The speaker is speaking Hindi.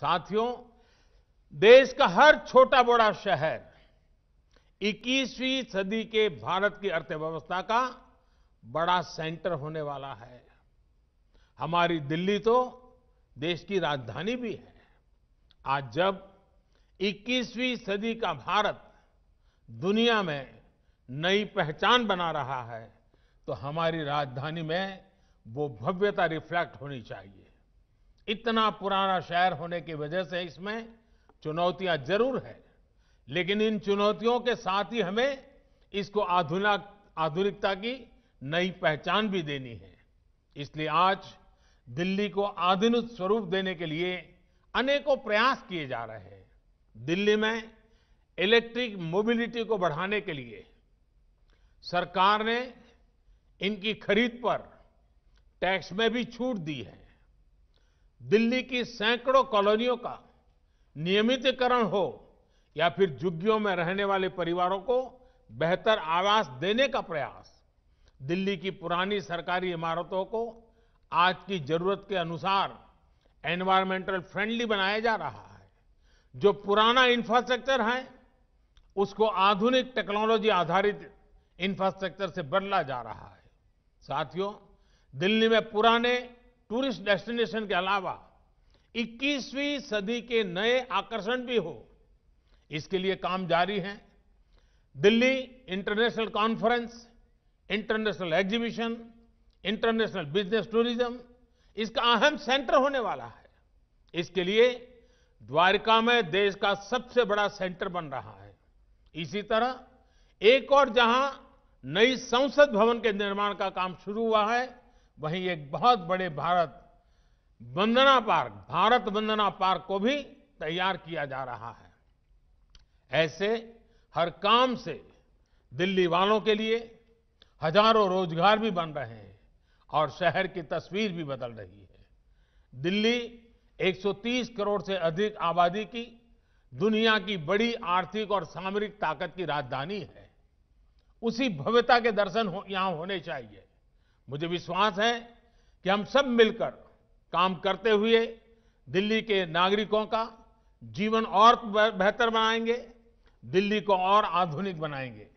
साथियों देश का हर छोटा बड़ा शहर 21वीं सदी के भारत की अर्थव्यवस्था का बड़ा सेंटर होने वाला है हमारी दिल्ली तो देश की राजधानी भी है आज जब 21वीं सदी का भारत दुनिया में नई पहचान बना रहा है तो हमारी राजधानी में वो भव्यता रिफ्लेक्ट होनी चाहिए इतना पुराना शहर होने की वजह से इसमें चुनौतियां जरूर है लेकिन इन चुनौतियों के साथ ही हमें इसको आधुनिक आधुनिकता की नई पहचान भी देनी है इसलिए आज दिल्ली को आधुनिक स्वरूप देने के लिए अनेकों प्रयास किए जा रहे हैं दिल्ली में इलेक्ट्रिक मोबिलिटी को बढ़ाने के लिए सरकार ने इनकी खरीद पर टैक्स में भी छूट दी है दिल्ली की सैकड़ों कॉलोनियों का नियमितीकरण हो या फिर झुग्गियों में रहने वाले परिवारों को बेहतर आवास देने का प्रयास दिल्ली की पुरानी सरकारी इमारतों को आज की जरूरत के अनुसार एनवायरमेंटल फ्रेंडली बनाया जा रहा है जो पुराना इंफ्रास्ट्रक्चर है उसको आधुनिक टेक्नोलॉजी आधारित इंफ्रास्ट्रक्चर से बदला जा रहा है साथियों दिल्ली में पुराने टूरिस्ट डेस्टिनेशन के अलावा 21वीं सदी के नए आकर्षण भी हो इसके लिए काम जारी है Delhi international conference international exhibition international business tourism इसका अहम सेंटर होने वाला है इसके लिए द्वारका में देश का सबसे बड़ा सेंटर बन रहा है इसी तरह एक और जहां नई संसद भवन के निर्माण का काम शुरू हुआ है वहीं एक बहुत बड़े भारत वंदना पार्क भारत वंदना पार्क को भी तैयार किया जा रहा है ऐसे हर काम से दिल्ली वालों के लिए हजारों रोजगार भी बन रहे हैं और शहर की तस्वीर भी बदल रही है दिल्ली 130 करोड़ से अधिक आबादी की दुनिया की बड़ी आर्थिक और सामरिक ताकत की राजधानी है उसी भव्यता के दर्शन हो, यहां होने चाहिए मुझे विश्वास है कि हम सब मिलकर काम करते हुए दिल्ली के नागरिकों का जीवन और बेहतर बनाएंगे दिल्ली को और आधुनिक बनाएंगे